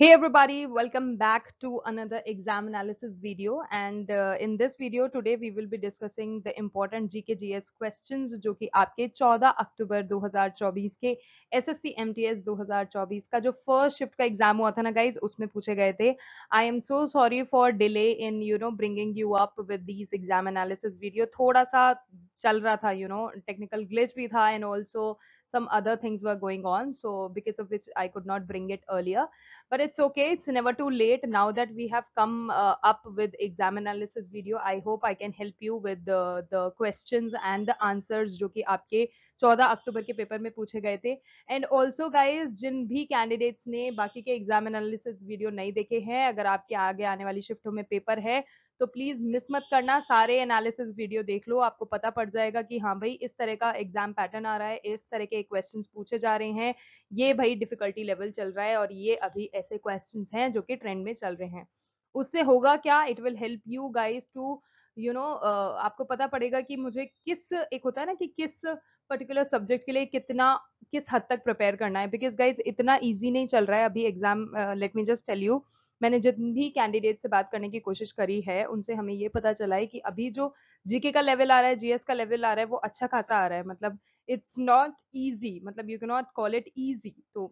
Hey everybody, welcome back to another exam analysis video. And uh, in this video today, we will be discussing the important GKGS questions which are 14 October 2024 SSC MTS 2024 the first shift exam was asked in that. I am so sorry for delay in you know bringing you up with these exam analysis video. It was a little bit technical glitch bhi tha and also some other things were going on so because of which i could not bring it earlier but it's okay it's never too late now that we have come uh, up with exam analysis video i hope i can help you with the the questions and the answers jo ki aapke चौदह अक्टूबर के paper में पूछे गए थे and also guys जिन भी candidates ने बाकी के एग्जाम एनालिसिस वीडियो नहीं देखे हैं अगर आपके आगे आने वाली शिफ्टों में पेपर है तो प्लीज मिस मत करना सारे एनालिसिस वीडियो देख लो आपको पता पड़ जाएगा कि हाँ भाई इस तरह का एग्जाम पैटर्न आ रहा है इस तरह के क्वेश्चंस पूछे जा रहे हैं ये भाई डिफिकल्टी लेवल चल रहा है और ये अभी ऐसे क्वेश्चंस हैं जो कि ट्रेंड में चल रहे हैं उससे होगा क्या it will help you guys to you know आपको पता पड़ेगा कि मुझे किस एक होता है ना कि किस पर्टिकुलर सब्जेक्ट के लिए कितना किस हद तक प्रिपेयर करना है बिकॉज गाइज इतना ईजी नहीं चल रहा है अभी exam let me just tell you मैंने जितने भी कैंडिडेट से बात करने की कोशिश करी है उनसे हमें ये पता चला है कि अभी जो जीके का लेवल आ रहा है जीएस का लेवल आ रहा है वो अच्छा खासा आ रहा है मतलब इट्स नॉट ईजी मतलब you can not call it easy तो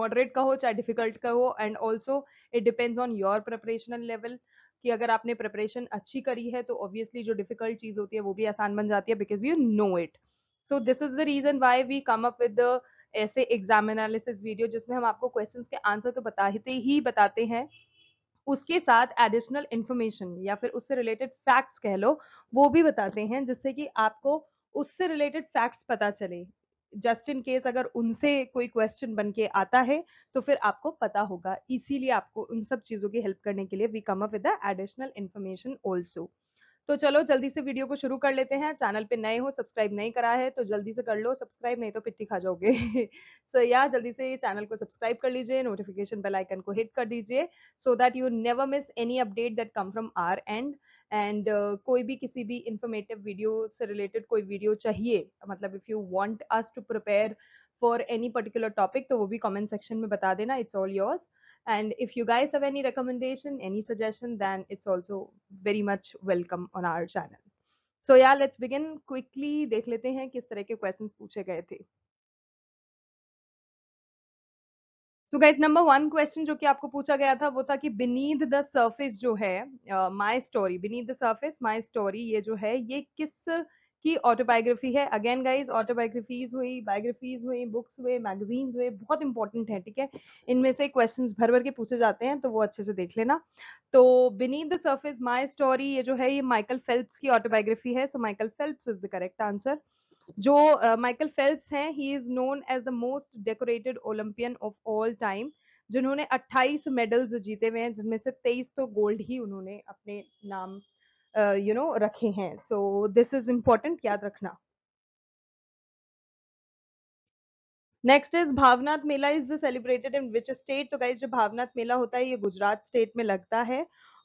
मॉडरेट का हो चाहे डिफिकल्ट का हो and also it depends on your preparational level कि अगर आपने प्रिपरेशन अच्छी करी है तो ऑब्वियसली जो डिफिकल्ट चीज़ होती है वो भी आसान बन जाती है because you know it so this is the reason why we come up with ऐसे एग्जाम एनालिसिस वीडियो जिसमें हम आपको क्वेश्चंस के आंसर तो बताते ही बताते हैं उसके साथ एडिशनल इन्फॉर्मेशन या फिर उससे रिलेटेड फैक्ट्स कह लो वो भी बताते हैं जिससे कि आपको उससे रिलेटेड फैक्ट्स पता चले जस्ट इन केस अगर उनसे कोई क्वेश्चन बन के आता है तो फिर आपको पता होगा इसीलिए आपको उन सब चीज़ों की हेल्प करने के लिए we come up with additional information also तो चलो जल्दी से वीडियो को शुरू कर लेते हैं चैनल पे नए हो सब्सक्राइब नहीं करा है तो जल्दी से कर लो सब्सक्राइब नहीं तो पिट्टी खा जाओगे सो या जल्दी से चैनल को सब्सक्राइब कर लीजिए नोटिफिकेशन बेल आइकन को हिट कर दीजिए so that you never miss any update that come from our end and कोई भी किसी भी इंफॉर्मेटिव वीडियो से रिलेटेड कोई वीडियो चाहिए मतलब if you want us to prepare for any particular topic तो वो भी कॉमेंट सेक्शन में बता देना it's all yours And if you guys have any recommendation, any suggestion, then it's also very much welcome on our channel. So yeah, let's begin quickly. dekh lete hain kis tarah ke questions पूछे गए थे. So guys number one question जो कि आपको पूछा गया था वो था कि बिनीद द सर्फेस जो है my story beneath the surface my story ये जो है ये किस uh, की ऑटोबायोग्राफी है अगेन गाइज ऑटोबायोग्राफीज हुई बायोग्राफीज हुई बुक्स हुए मैगजीन्स हुए बहुत इंपॉर्टेंट है ठीक है इनमें से क्वेश्चन भर भर के पूछे जाते हैं तो वो अच्छे से देख लेना तो beneath the surface my story ये जो है ये माइकल फेल्प्स की ऑटोबायोग्राफी है so Michael Phelps is the correct answer जो माइकल uh, फेल्प्स हैं he is known as the most decorated Olympian of all time जिन्होंने 28 मेडल्स जीते हुए हैं जिनमें से 23 तो गोल्ड ही उन्होंने अपने नाम यू uh, नो रखे हैं सो दिस इज इम्पोर्टेंट याद रखना next is Bhavnath Mela is celebrated in which state तो गाइज जो भावनाथ मेला होता है ये गुजरात स्टेट में लगता है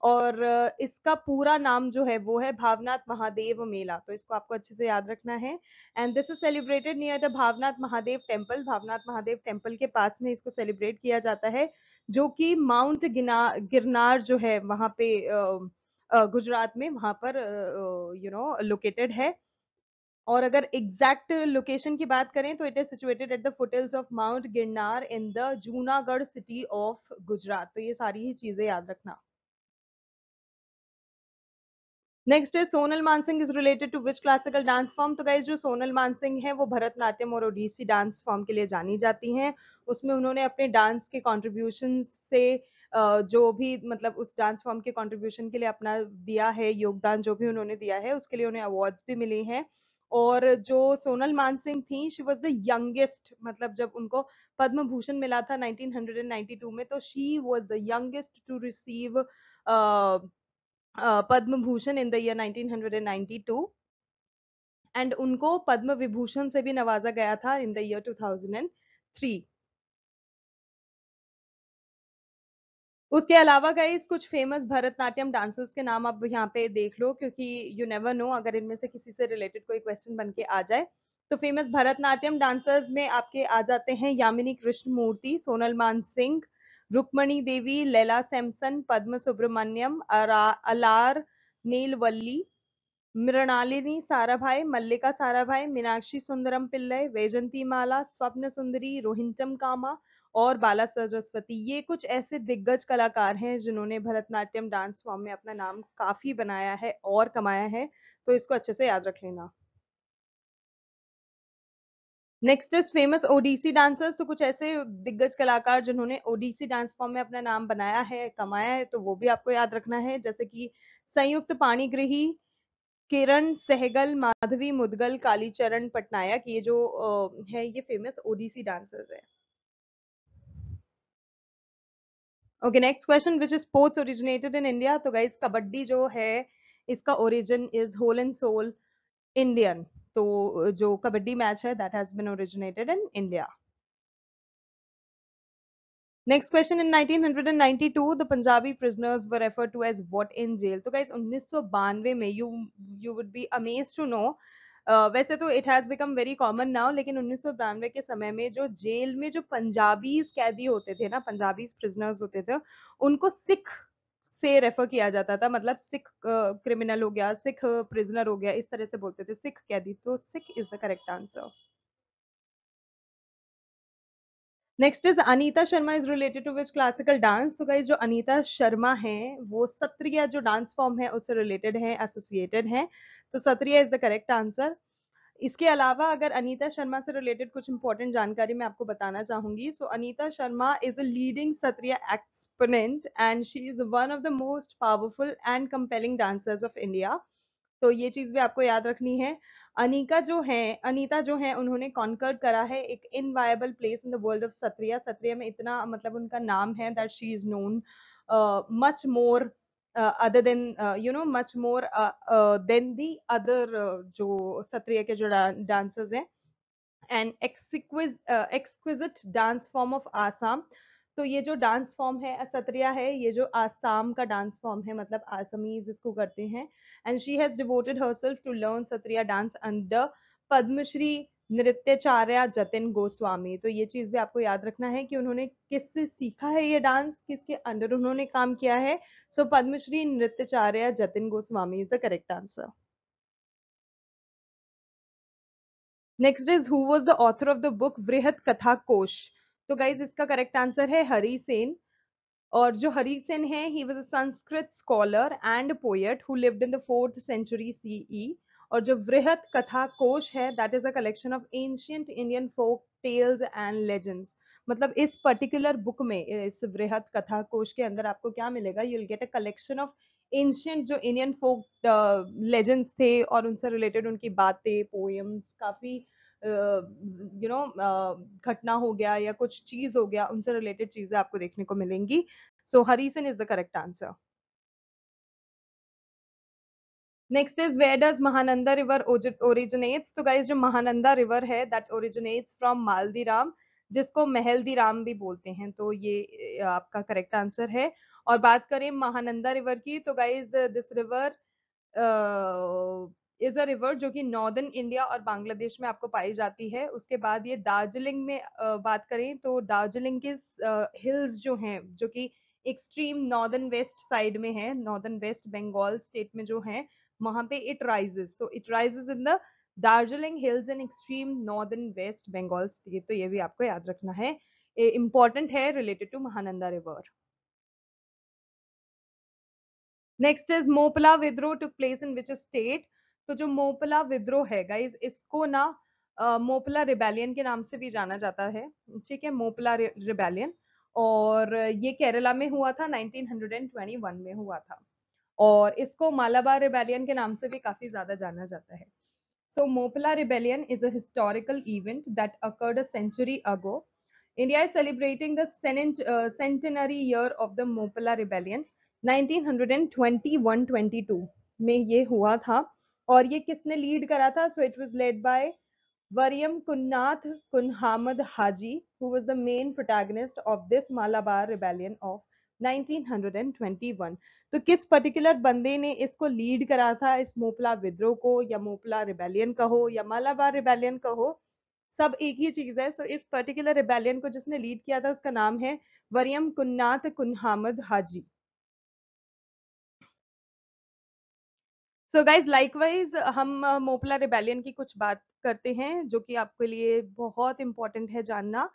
और uh, इसका पूरा नाम जो है वो है भावनाथ महादेव मेला तो इसको आपको अच्छे से याद रखना है and this is celebrated near the Bhavnath Mahadev temple Bhavnath Mahadev temple के पास में इसको सेलिब्रेट किया जाता है जो कि माउंट गिरनार जो है वहां पे uh, गुजरात में वहां पर यू नो लोकेटेड है और अगर एग्जैक्ट लोकेशन की बात करें तो it is situated at the foothills of mount Girnar in the Junagadh city of Gujarat तो ये सारी ही चीजें याद रखना नेक्स्ट है Sonal Mansingh is related to which classical dance form तो गाइज जो सोनल मानसिंह है वो भरतनाट्यम और ओडिसी डांस फॉर्म के लिए जानी जाती हैं उसमें उन्होंने अपने डांस के कॉन्ट्रीब्यूशन से जो भी मतलब उस डांस फॉर्म के कॉन्ट्रीब्यूशन के लिए अपना दिया है योगदान जो भी उन्होंने दिया है उसके लिए उन्हें अवार्ड्स भी मिले हैं और जो सोनल मानसिंह थी शी वॉज द यंगेस्ट मतलब जब उनको पद्म भूषण मिला था 1992 में तो she was the youngest to receive Padma Bhushan in the year 1992 and उनको पद्म विभूषण से भी नवाजा गया था इन द ईयर 2003 उसके अलावा गए कुछ फेमस भरतनाट्यम डांसर्स के नाम आप यहाँ पे देख लो क्योंकि यू नेवर नो अगर इनमें से किसी से रिलेटेड कोई क्वेश्चन बन के आ जाए तो फेमस भरतनाट्यम डांसर्स में आपके आ जाते हैं यामिनी कृष्ण मूर्ति सोनल मान सिंह रुक्मणी देवी लैला सैमसन पद्म सुब्रमण्यम अलार नीलवल्ली मृणालिनी साराभाई मल्लिका साराभाई मीनाक्षी सुंदरम पिल्लय वैजंती माला स्वप्न सुंदरी रोहिंटम कामा और बाला सरस्वती ये कुछ ऐसे दिग्गज कलाकार हैं जिन्होंने भरतनाट्यम डांस फॉर्म में अपना नाम काफी बनाया है और कमाया है तो इसको अच्छे से याद रख लेना next is famous Odissi dancers तो कुछ ऐसे दिग्गज कलाकार जिन्होंने ओडीसी डांस फॉर्म में अपना नाम बनाया है कमाया है तो वो भी आपको याद रखना है जैसे कि संयुक्त पाणीग्रही किरण सहगल माधवी मुदगल कालीचरण पटनायक ये जो है ये फेमस ओडीसी डांसर्स है okay next question which is sports originated in India तो गाइज कबड्डी जो है इसका origin is whole and soul Indian तो जो कबड्डी मैच है that has been originated in India next question in 1992 the Punjabi prisoners were refer to as what in jail तो guys 1992 में you you would be amazed to know Uh, वैसे तो इट has become very common now लेकिन उन्नीस के समय में जो जेल में जो पंजाबीज कैदी होते थे ना पंजाबीज प्रिजनर्स होते थे उनको सिख से रेफर किया जाता था मतलब सिख क्रिमिनल हो गया सिख प्रिजनर हो गया इस तरह से बोलते थे सिख कैदी तो Sikh is the correct answer next is Anita Sharma is related to which classical dance तो गाइज जो अनीता शर्मा है वो सत्रिया जो डांस फॉर्म है उससे रिलेटेड है एसोसिएटेड है तो Sattriya is the correct answer इसके अलावा अगर अनीता शर्मा से रिलेटेड कुछ इंपॉर्टेंट जानकारी मैं आपको बताना चाहूंगी so Anita Sharma is a leading Sattriya exponent and she is one of the most powerful and compelling dancers of India तो ये चीज भी आपको याद रखनी है अनिका जो है अनीता जो है उन्होंने कॉन्कर्ड करा है एक enviable place in the world of Sattriya Sattriya में इतना मतलब उनका नाम है that she is known much more other uh, you know much more than the other जो Sattriya dancers hain and exquisite uh, exquisite dance form of assam तो ये जो डांस फॉर्म है सत्रिया है ये जो आसाम का डांस फॉर्म है मतलब आसमीज इसको करते हैं and she has devoted herself to learn Sattriya dance under Padmashri Nrityacharya Jatin Goswami तो ये चीज भी आपको याद रखना है कि उन्होंने किससे सीखा है ये डांस किसके अंडर उन्होंने काम किया है so so, Padmashri Nrityacharya Jatin Goswami is the correct answer next is who was the author of the book Brihat Katha कोश तो गाइज इसका करेक्ट आंसर है हरी सेन और जो हरी सेन है he was a Sanskrit scholar and poet who lived in the fourth century CE और जो वृहत कथा कोश है that is a collection of ancient Indian folk tales and legends मतलब इस पर्टिकुलर बुक में इस वृहत कथा कोश के अंदर आपको क्या मिलेगा you will get a collection of ancient जो इंडियन फोक लेजेंड्स थे और उनसे रिलेटेड उनकी बातें पोएम्स काफ़ी यू नो घटना हो गया या कुछ चीज़ हो गया उनसे रिलेटेड चीज़ें आपको देखने को मिलेंगी so Harrison is the correct answer next is where does Mahananda river originates तो गाइज जो महानंदा रिवर है that originates from Mahaldiram जिसको महलदी राम भी बोलते हैं तो ये आपका करेक्ट आंसर है और बात करें महानंदा रिवर की तो guys this river is a river जो कि नॉर्दर्न इंडिया और बांग्लादेश में आपको पाई जाती है उसके बाद ये दार्जिलिंग में uh, बात करें तो दार्जिलिंग के हिल्स uh, जो हैं जो कि एक्सट्रीम नॉर्दर्न वेस्ट साइड में है नॉर्दर्न वेस्ट बंगाल स्टेट में जो है वहां पे it rises so it rises in the Darjeeling hills in extreme northern West Bengal state तो ये भी आपको याद रखना है इंपॉर्टेंट है related to Mahananda river next is Moplah विद्रोह took place in which state तो जो मोपला विद्रोह है गाइज इसको ना मोपला uh, रिबेलियन के नाम से भी जाना जाता है ठीक है मोपला रिबेलियन और ये केरला में हुआ था 1921 में हुआ था और इसको मालाबार रिबेलियन के नाम से भी काफी ज्यादा जाना जाता है so Moplah rebellion is a historical event that occurred a century ago India is celebrating the year of the Moplah rebellion 1921-22 में ये हुआ था और ये किसने लीड करा था so it was led by Variyam Kunnath Kunhammed Haji who was the main protagonist of this Malabar rebellion of 1921 तो किस पर्टिकुलर बंदे ने इसको लीड करा था इस मोपला विद्रोह को या मोपला रिबेलियन कहो या मालाबार रिबेलियन कहो सब एक ही चीज है सो इस पर्टिकुलर रिबेलियन को जिसने लीड किया था उसका नाम है Variyam Kunnath Kunhammed Haji so guys likewise हम मोपला रिबेलियन की कुछ बात करते हैं जो कि आपके लिए बहुत इंपॉर्टेंट है जानना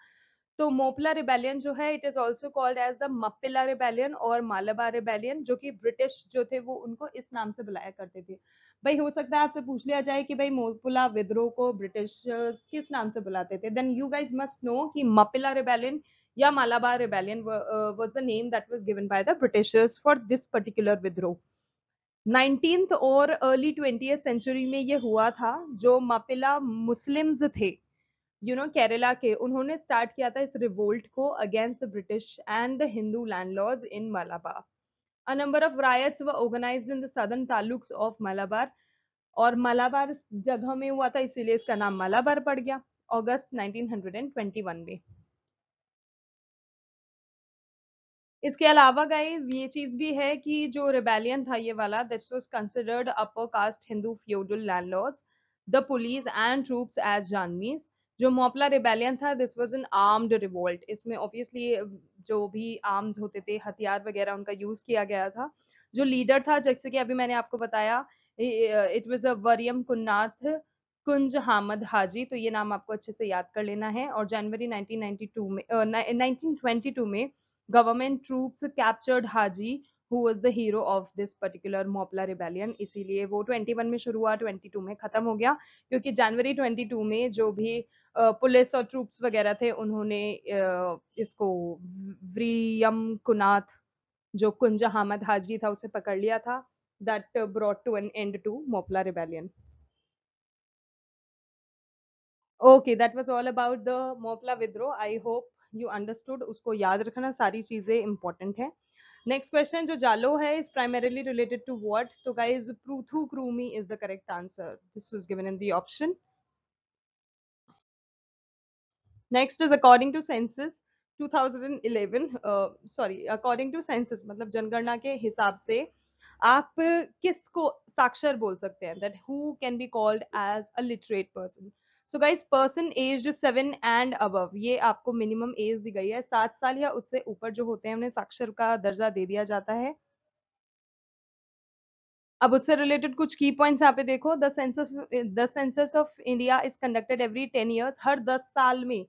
तो मोपला रिबेलियन जो है it is also called as the Mappila rebellion और मालाबार रिबेलियन जो कि ब्रिटिश जो थे वो उनको इस नाम से बुलाया करते थे भाई हो सकता है आपसे पूछ लिया जाए कि भाई मोपला विद्रोह को ब्रिटिश किस नाम से बुलाते थे then you guys must know कि मपिला रिबेलियन या Malabar rebellion was the name that was given by the Britishers for this particular विद्रोह नाइनटीन और अर्ली ट्वेंटी सेंचुरी में ये हुआ था जो मपिला मुस्लिम्स थे यू नो केरला के उन्होंने स्टार्ट किया था इस रिवोल्ट को against the British and the Hindu land laws in Malabar a number of riots were organize in the southern taluks of Malabar और मलाबार जगह में हुआ था इसीलिए इसका नाम मलाबार पड़ गया अगस्त 1921 में इसके अलावा गाइज ये चीज भी है कि जो रिबेलियन था ये वाला this was considered upper caste Hindu feudal land laws the police and troops as जानवीज़ जो मोपला रिबेलियन था this was an armed revolt इसमें ऑब्वियसली जो भी आर्म्स होते थे हथियार वगैरह उनका यूज किया गया था जो लीडर था जैसे कि अभी मैंने आपको बताया it was a Variyam Kunnath Kunhammed Haji तो ये नाम आपको अच्छे से याद कर लेना है और जनवरी 1992 में uh, 1922 में government troops captured Haji who was the hero of this particular Moplah rebellion इसीलिए वो 21 में शुरू हुआ 22 में ख़त्म हो गया क्योंकि जनवरी 22 में जो भी पुलिस और ट्रूप्स वगैरह थे उन्होंने इसको व्रियम कुनाथ जो कुंज हामद हाजी था उसे पकड़ लिया था that brought to an end to Moplah rebellion okay that was all about the Moplah विद्रोह आई होप यू अंडरस्टूड उसको याद रखना सारी चीज़ें इंपॉर्टेंट है Next question, जो जालो is primarily related to what? So guys, Pruthu Krumi is the correct answer. This was given in the option. Next is according to census 2011. Uh, sorry, according to census, मतलब जनगणना के हिसाब से आप किसको साक्षर बोल सकते हैं? That who can be called as a literate person? So guys person age seven and above ये आपको मिनिमम एज दी गई है सात साल या उससे ऊपर जो होते हैं उन्हें साक्षर का दर्जा दे दिया जाता है अब उससे रिलेटेड कुछ की पॉइंट्स यहाँ पे देखो the census the census of India is conducted every ten years हर दस साल में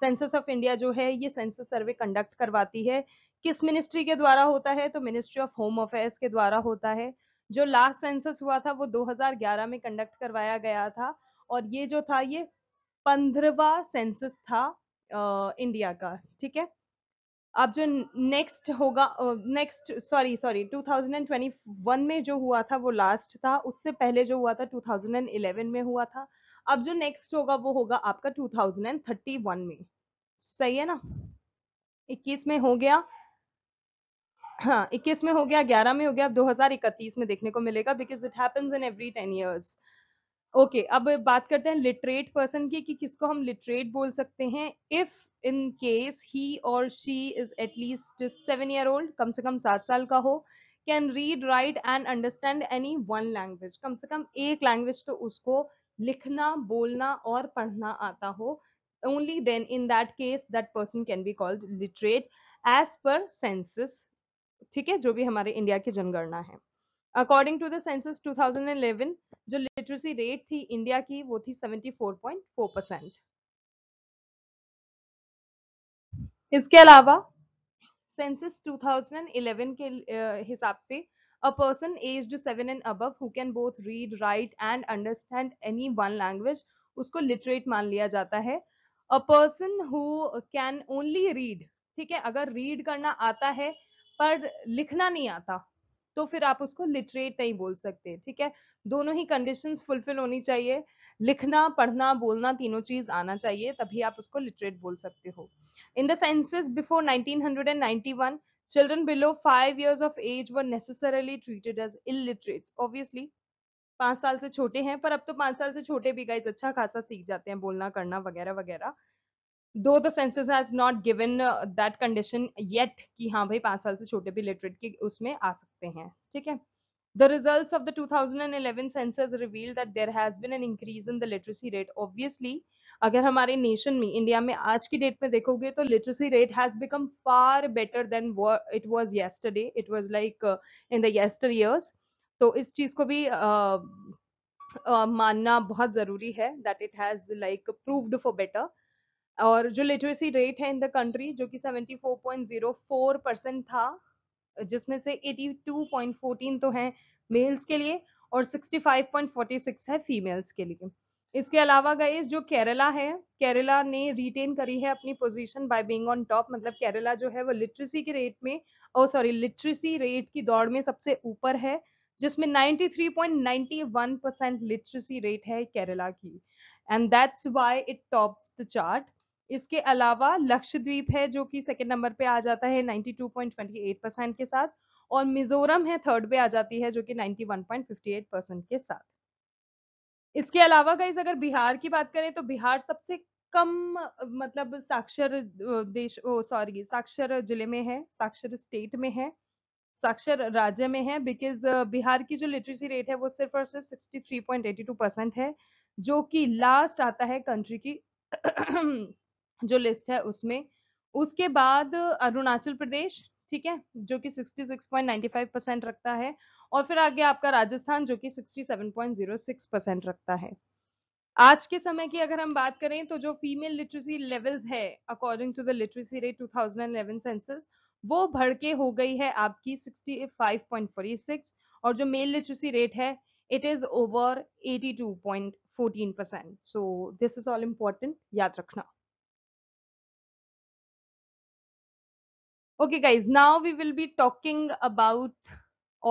सेंसस ऑफ इंडिया जो है ये सेंसस सर्वे कंडक्ट करवाती है किस मिनिस्ट्री के द्वारा होता है तो मिनिस्ट्री ऑफ होम अफेयर्स के द्वारा होता है जो लास्ट सेंसस हुआ था वो 2011 में कंडक्ट करवाया गया था और ये जो था ये पंद्रवा सेंसस था आ, इंडिया का ठीक है अब जो नेक्स्ट होगा नेक्स्ट सॉरी सॉरी 2021 में जो हुआ था वो लास्ट था उससे पहले जो हुआ था 2011 में हुआ था अब जो नेक्स्ट होगा वो होगा आपका 2031 में सही है ना 21 में हो गया हाँ 21 में हो गया 11 में हो गया अब 2031 में देखने को मिलेगा because it happens in every ten years okay okay, अब बात करते हैं लिटरेट पर्सन की कि किसको हम लिटरेट बोल सकते हैं if in case he or she is at least seven year old कम से कम सात साल का हो can read write and understand any one language कम से कम एक लैंग्वेज तो उसको लिखना बोलना और पढ़ना आता हो only then in that case that person can be called literate as per census ठीक है जो भी हमारे इंडिया की जनगणना है according to to census eleven जो लिटरेसी रेट थी इंडिया की वो थी 74.4 परसेंट इसके अलावा सेंसस 2011 के हिसाब से a person age seven and above who can both read write and understand any one language उसको लिटरेट मान लिया जाता है a person who can only read ठीक है अगर रीड करना आता है पर लिखना नहीं आता तो फिर आप उसको लिटरेट नहीं बोल सकते ठीक है दोनों ही कंडीशंस फुलफिल होनी चाहिए लिखना पढ़ना बोलना तीनों चीज आना चाहिए तभी आप उसको लिटरेट बोल सकते हो in the censuses before 1991 children below five years of age were necessarily treated as illiterate obviously पांच साल से छोटे हैं पर अब तो पांच साल से छोटे भी गाइज अच्छा खासा सीख जाते हैं बोलना करना वगैरह वगैरह though the census has not given that condition yet कि हाँ भाई पांच साल से छोटे भी लिटरेट के उसमें आ सकते हैं ठीक है the result of the two thousand and eleven census reveal that there has been an increase in the literacy rate obviously अगर हमारे नेशन में इंडिया में आज की डेट में देखोगे तो literacy rate has become far better than it was yesterday it was like in the yesteryears तो इस चीज को भी uh, uh, मानना बहुत जरूरी है that it has like proved for better और जो लिटरेसी रेट है इन द कंट्री जो कि 74.04 परसेंट था जिसमें से 82.14 तो है मेल्स के लिए और 65.46 है फीमेल्स के लिए इसके अलावा गए जो केरला है केरला ने रिटेन करी है अपनी position by being on top मतलब केरला जो है वो लिटरेसी के रेट में और सॉरी लिटरेसी रेट की दौड़ में सबसे ऊपर है जिसमें 93.91 परसेंट लिटरेसी रेट है केरला की and that's why it tops the chart इसके अलावा लक्षद्वीप है जो कि सेकेंड नंबर पे आ जाता है 92.28 परसेंट के साथ और मिजोरम है थर्ड पे आ जाती है जो कि 91.58 परसेंट के साथ इसके अलावा गाइज अगर बिहार की बात करें तो बिहार सबसे कम मतलब साक्षर देश सॉरी साक्षर जिले में है साक्षर स्टेट में है साक्षर राज्य में है बिकॉज बिहार की जो लिटरेसी रेट है वो सिर्फ और सिर्फ 63.82 परसेंट है जो कि लास्ट आता है कंट्री की जो लिस्ट है उसमें उसके बाद अरुणाचल प्रदेश ठीक है जो कि 66.95 परसेंट रखता है और फिर आगे आपका राजस्थान जो कि 67.06 परसेंट रखता है आज के समय की अगर हम बात करें तो जो फीमेल लिटरेसी लेवल्स है according to the literacy rate 2011 census वो बढ़ के हो गई है आपकी 65.46 और जो मेल लिटरेसी रेट है it is over 82.14 percent so this is all important याद रखना okay guys now we will be talking about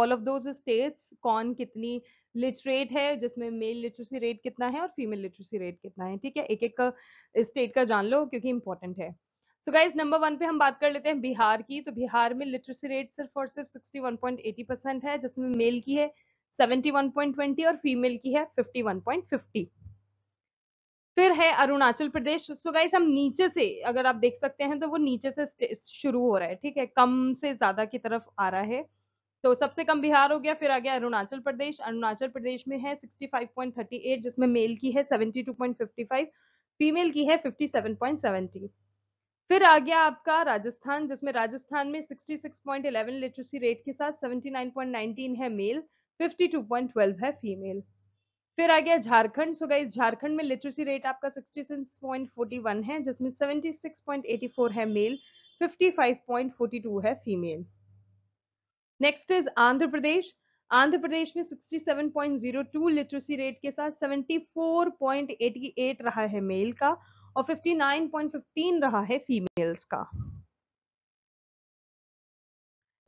all of those states कौन कितनी लिटरेट है जिसमें मेल लिटरेसी रेट कितना है और फीमेल लिटरेसी रेट कितना है ठीक है एक एक स्टेट का जान लो क्योंकि इंपॉर्टेंट है सो गाइज नंबर वन पे हम बात कर लेते हैं बिहार की तो बिहार में लिटरेसी रेट सिर्फ और सिर्फ 61.80 परसेंट है जिसमें मेल की है 71.20 और फीमेल की है 51.50 फिर है अरुणाचल प्रदेश सो गाइस हम नीचे से अगर आप देख सकते हैं तो वो नीचे से शुरू हो रहा है ठीक है कम से ज्यादा की तरफ आ रहा है तो सबसे कम बिहार हो गया फिर आ गया अरुणाचल प्रदेश अरुणाचल प्रदेश में है 65.38 जिसमें मेल की है 72.55 फीमेल की है 57.70 फिर आ गया आपका राजस्थान जिसमें राजस्थान में 66.11 लिटरेसी रेट के साथ 79.19 है मेल 52.12 है फीमेल फिर आ गया झारखंड सो गाइज झारखंड में लिटरेसी रेट आपका 66.41 है जिसमें 76.84 है मेल 55.42 है female next is Andhra Pradesh Andhra Pradesh में 67.02 लिटरेसी रेट के साथ 74.88 रहा है मेल का और 59.15 रहा है फीमेल्स का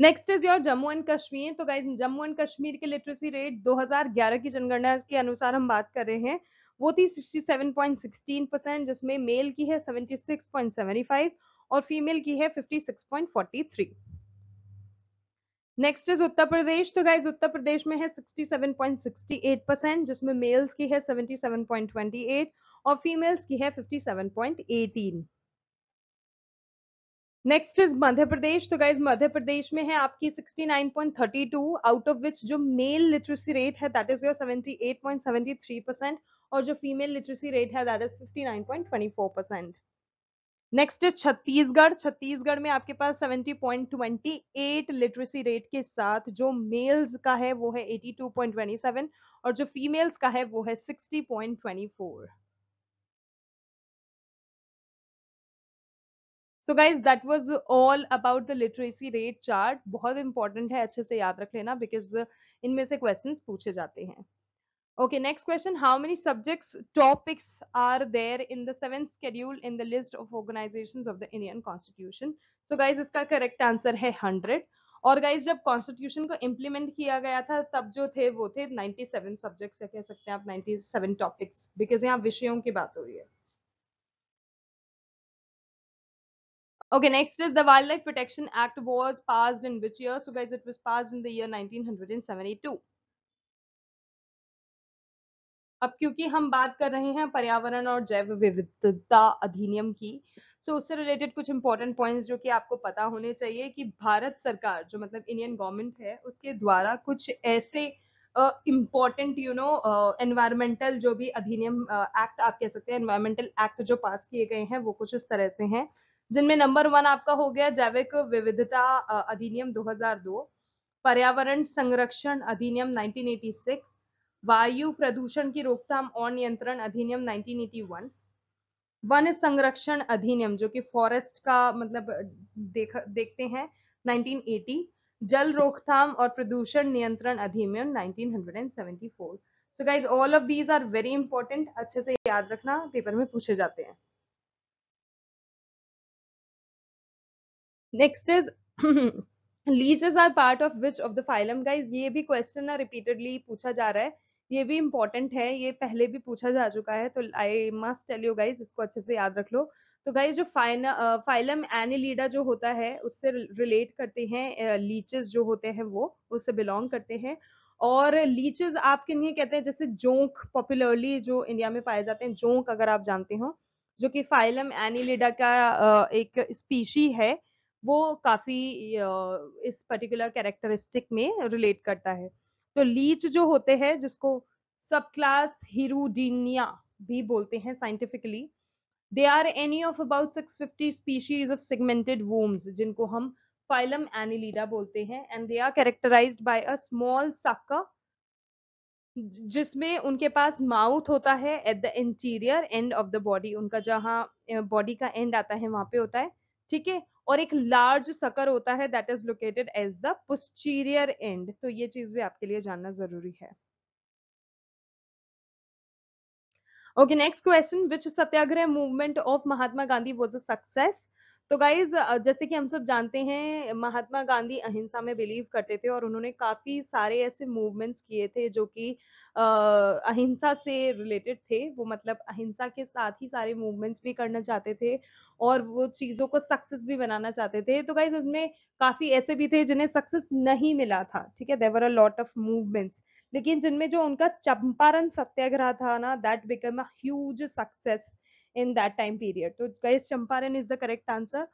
next is your Jammu and Kashmir तो गाइज जम्मू एंड कश्मीर के लिटरेसी रेट 2011 की जनगणना के अनुसार हम बात कर रहे हैं वो थी 67.16 परसेंट जिसमें मेल की है 76.75 और फीमेल की है 56.43 नेक्स्ट इज उत्तर प्रदेश तो गाइज उत्तर प्रदेश में है 67.68 परसेंट जिसमें मेल्स की है 77.28 और फीमेल्स की है 57.18 नेक्स्ट इज मध्य प्रदेश तो गाइज मध्य प्रदेश में है आपकी 69.32 आउट ऑफ विच जो मेल लिटरेसी रेट है दैट इज योर 78.73 परसेंट और जो फीमेल लिटरेसी रेट है that is 59.24 percent next is Chhattisgarh Chhattisgarh में आपके पास 70.28 लिटरेसी रेट के साथ जो मेल्स का है वो है 82.27 और जो फीमेल्स का है वो है 60.24 so guys that was all about the literacy rate chart बहुत इंपॉर्टेंट है अच्छे से याद रख लेना बिकॉज इनमें से क्वेश्चन पूछे जाते हैं okay next question how many subjects topics are there in the seven schedule in the list of organization of the Indian constitution so guys इसका करेक्ट आंसर है हंड्रेड और गाइज जब कॉन्स्टिट्यूशन को इम्प्लीमेंट किया गया था तब जो थे वो थे नाइन्टी सेवन सब्जेक्ट्स या कह सकते हैं आप नाइन्टी सेवन टॉपिक्स बिकॉज यहाँ विषयों की बात हो रही है Okay, next is the Wildlife Protection Act was passed in which year? So guys, it was passed in the year 1972. अब क्योंकि हम बात कर रहे हैं पर्यावरण और जैव विविधता अधिनियम की सो so उससे रिलेटेड कुछ इंपॉर्टेंट पॉइंट्स जो कि आपको पता होने चाहिए कि भारत सरकार जो मतलब इंडियन गवर्नमेंट है उसके द्वारा कुछ ऐसे इम्पॉर्टेंट यू नो एनवायरमेंटल जो भी अधिनियम एक्ट uh, आप कह सकते हैं एनवायरमेंटल एक्ट जो पास किए गए हैं वो कुछ इस तरह से हैं जिनमें नंबर वन आपका हो गया जैविक विविधता अधिनियम 2002 पर्यावरण संरक्षण अधिनियम 1986 वायु प्रदूषण की रोकथाम और नियंत्रण अधिनियम 1981 वन संरक्षण अधिनियम जो कि फॉरेस्ट का मतलब देख देखते हैं 1980 जल रोकथाम और प्रदूषण नियंत्रण अधिनियम 1974 so guys all of these are very important अच्छे से याद रखना पेपर में पूछे जाते हैं next is leeches are part of which of the phylum guys ये भी क्वेश्चन ना रिपीटेडली पूछा जा रहा है ये भी इम्पोर्टेंट है ये पहले भी पूछा जा चुका है तो I must tell you guys इसको अच्छे से याद रख लो तो गाइज जो फाइलम एनिलीडा जो होता है उससे रिलेट करते हैं लीचेस जो होते हैं वो उससे बिलोंग करते हैं और लीचेस आप किन्हीं कहते हैं जैसे जोंक पॉपुलरली जो इंडिया में पाए जाते हैं जोंक अगर आप जानते हो जो कि फाइलम एनिलीडा का एक स्पीशी है वो काफ़ी इस पर्टिकुलर कैरेक्टरिस्टिक में रिलेट करता है तो लीच जो होते हैं जिसको सब क्लास हीरूडीनिया भी बोलते हैं scientifically they are any of about fifty species of segmented worms जिनको हम फाइलम एनिलीडा बोलते हैं and they are characterize by a small sucker जिसमें उनके पास माउथ होता है at the interior end of the body उनका जहाँ बॉडी का एंड आता है वहां पे होता है ठीक है और एक लार्ज सकर होता है that is located as the posterior end तो ये चीज भी आपके लिए जानना जरूरी है okay next question which Satyagraha movement of Mahatma Gandhi was a success तो गाइज जैसे कि हम सब जानते हैं महात्मा गांधी अहिंसा में बिलीव करते थे और उन्होंने काफ़ी सारे ऐसे मूवमेंट्स किए थे जो कि अहिंसा से रिलेटेड थे वो मतलब अहिंसा के साथ ही सारे मूवमेंट्स भी करना चाहते थे और वो चीज़ों को सक्सेस भी बनाना चाहते थे तो गाइज उसमें काफ़ी ऐसे भी थे जिन्हें सक्सेस नहीं मिला था ठीक है there were a lot of movements लेकिन जिनमें जो उनका चंपारण सत्याग्रह था ना that become a huge success in that time period तो guys Champaran is the correct answer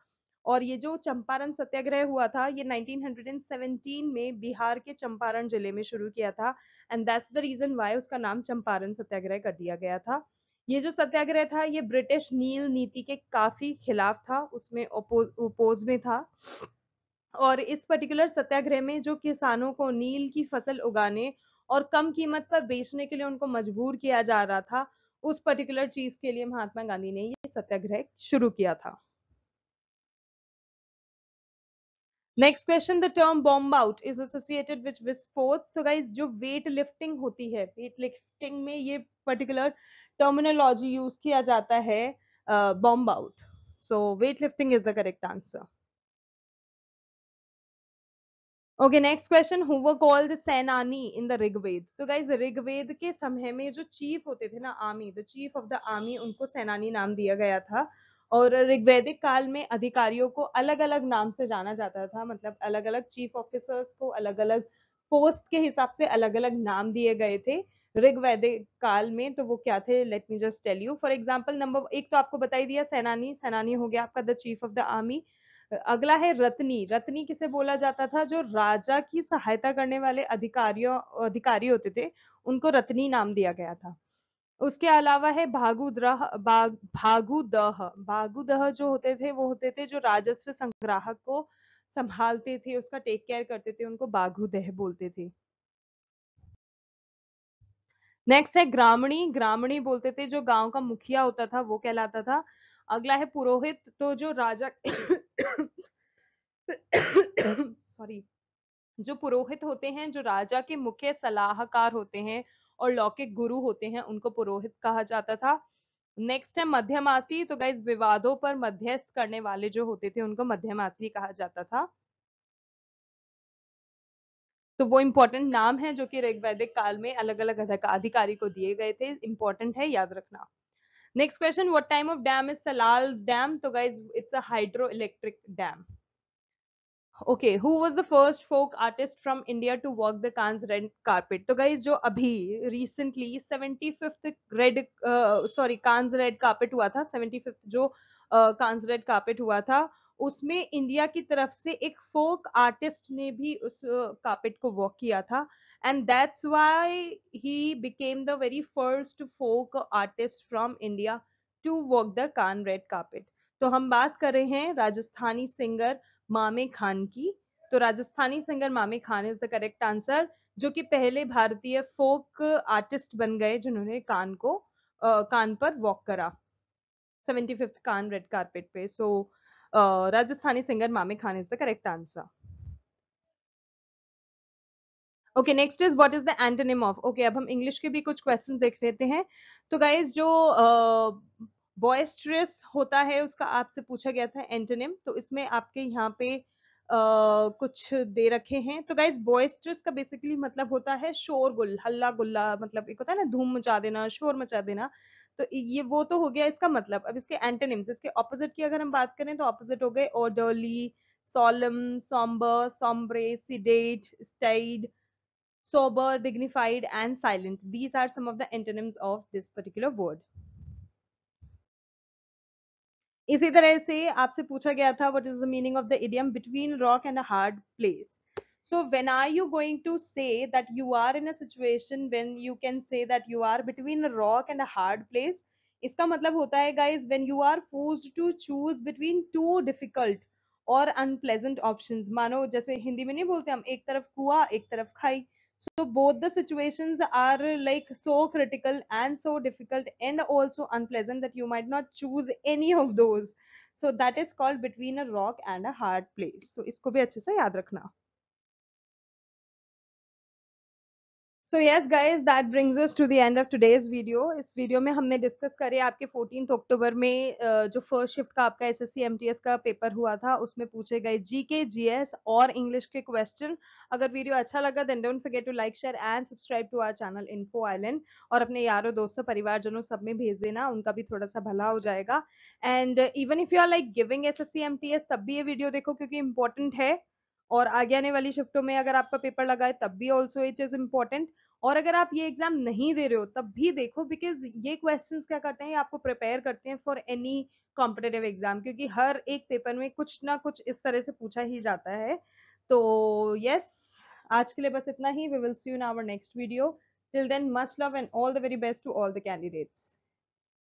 और ये जो चंपारण सत्याग्रह हुआ था ये 1917 में बिहार के चंपारण जिले में शुरू किया था and that's the reason why उसका नाम चंपारण सत्याग्रह कर दिया गया था ये जो सत्याग्रह था ये ब्रिटिश नील नीति के काफी खिलाफ था उसमें उपोज में था और इस पर्टिकुलर सत्याग्रह में जो किसानों को नील की फसल उगाने और कम कीमत पर बेचने के लिए उनको मजबूर किया जा रहा था उस पर्टिकुलर चीज के लिए महात्मा गांधी ने ये सत्याग्रह शुरू किया था next question the term bomb out is associated which with sports guys जो वेट लिफ्टिंग होती है वेट लिफ्टिंग में ये पर्टिकुलर टर्मिनोलॉजी यूज किया जाता है bomb out so weight lifting is the correct answer okay next question who were called सेनानी in the Rigveda तो गाइज ऋग्वेद के समय में जो चीफ होते थे ना army the chief of the army उनको सेनानी नाम दिया गया था और ऋग्वेदिक काल में अधिकारियों को अलग अलग नाम से जाना जाता था मतलब अलग अलग चीफ ऑफिसर्स को अलग अलग पोस्ट के हिसाब से अलग अलग नाम दिए गए थे ऋग्वेदिक काल में तो वो क्या थे let me just tell you for example number एक तो आपको बताई दिया सेनानी सेनानी हो गया आपका the chief of the army अगला है रत्नी रत्नी किसे बोला जाता था जो राजा की सहायता करने वाले अधिकारियों अधिकारी होते थे उनको रत्नी नाम दिया गया था उसके अलावा है भागुद्रह भागुदह भागुदह जो होते थे वो होते थे जो राजस्व संग्राहक को संभालते थे उसका टेक केयर करते थे उनको बाघुदह बोलते थे नेक्स्ट है ग्रामणी ग्रामणी बोलते थे जो गांव का मुखिया होता था वो कहलाता था अगला है पुरोहित तो जो राजा सॉरी जो पुरोहित होते हैं जो राजा के मुख्य सलाहकार होते हैं और लौकिक गुरु होते हैं उनको पुरोहित कहा जाता था नेक्स्ट है मध्यमासी तो गाइज विवादों पर मध्यस्थ करने वाले जो होते थे उनको मध्यमासी कहा जाता था तो वो इम्पोर्टेंट नाम है जो कि ऋग्वैदिक काल में अलग अलग अधिकारी को दिए गए थे इम्पोर्टेंट है याद रखना next question what time of dam is Salal dam so guys it's a hydroelectric dam okay who was the first folk artist from India to work the Cannes red carpet so guys जो अभी recently seventy fifth red sorry Cannes red carpet हुआ था seventy fifth जो कांस red carpet हुआ था उसमें India की तरफ से एक फोक आर्टिस्ट ने भी उस कार्पेट uh, को वॉक किया था and that's why he became the very first folk artist from India to walk the Cannes red carpet तो हम बात कर रहे हैं राजस्थानी सिंगर मामे खान की तो Rajasthani singer Mame Khan is the correct answer जो कि पहले भारतीय फोक आर्टिस्ट बन गए जिन्होंने कान को आ, कान पर वॉक करा seventy fifth Cannes red carpet पे so so, Rajasthani singer Mame Khan is the correct answer okay next is what is the antonym of okay अब हम इंग्लिश के भी कुछ क्वेश्चन देख लेते हैं तो गाइज जो बॉयस्ट्रियस होता है उसका आपसे पूछा गया था एंटोनिम तो इसमें आपके यहाँ पे Uh, कुछ दे रखे हैं तो गाइज बॉयस्ट्रस का बेसिकली मतलब होता है शोरगुल हल्ला गुल्ला मतलब एक होता है ना धूम मचा देना शोर मचा देना तो ये वो तो हो गया इसका मतलब अब इसके एंटेनिम्स इसके ऑपोजिट की अगर हम बात करें तो ऑपोजिट हो गए orderly solemn sombre sombre sedate staid sober dignified and silent these are some of the antonyms of this particular word इसी तरह से आपसे पूछा गया था what is the meaning of the idiom between rock and a hard place so when are you going to say that you are in a situation when you can say that you are between a rock and a hard place इसका मतलब होता है guys when you are forced to choose between two difficult और unpleasant options मानो जैसे हिंदी में नहीं बोलते हम एक तरफ कुआ एक तरफ खाई So both the situations are like so critical and so difficult and also unpleasant that you might not choose any of those. So that is called between a rock and a hard place. So isko bhi achhe se yaad rakhna. So yes guys that brings us to the end of today's video इस वीडियो में हमने discuss करे आपके fourteen October में जो first shift का आपका एसएससी एमटीएस का पेपर हुआ था उसमें पूछे गए जीके जीएस और इंग्लिश के क्वेश्चन अगर वीडियो अच्छा लगा then don't forget to like share and subscribe to our channel Info Island और अपने यारों दोस्तों परिवारजनों सब में भेज देना उनका भी थोड़ा सा भला हो जाएगा and even if you are like giving S S तब भी ये वीडियो देखो क्योंकि इंपॉर्टेंट है और आगे आने वाली शिफ्टों में अगर आपका पेपर लगा है तब भी ऑल्सो इट इज इम्पॉर्टेंट और अगर आप ये एग्जाम नहीं दे रहे हो तब भी देखो बिकॉज ये क्वेश्चन क्या करते हैं आपको प्रिपेयर करते हैं फॉर एनी कॉम्पिटेटिव एग्जाम क्योंकि हर एक पेपर में कुछ ना कुछ इस तरह से पूछा ही जाता है तो यस yes, आज के लिए बस इतना ही we will see you in our next video till then much love and all the very best to all the candidates